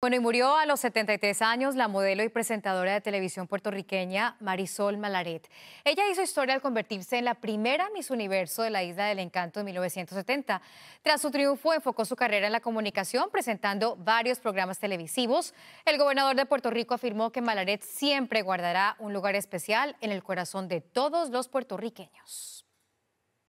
Bueno, y murió a los 73 años la modelo y presentadora de televisión puertorriqueña Marisol Malaret. Ella hizo historia al convertirse en la primera Miss Universo de la Isla del Encanto en 1970. Tras su triunfo, enfocó su carrera en la comunicación presentando varios programas televisivos. El gobernador de Puerto Rico afirmó que Malaret siempre guardará un lugar especial en el corazón de todos los puertorriqueños.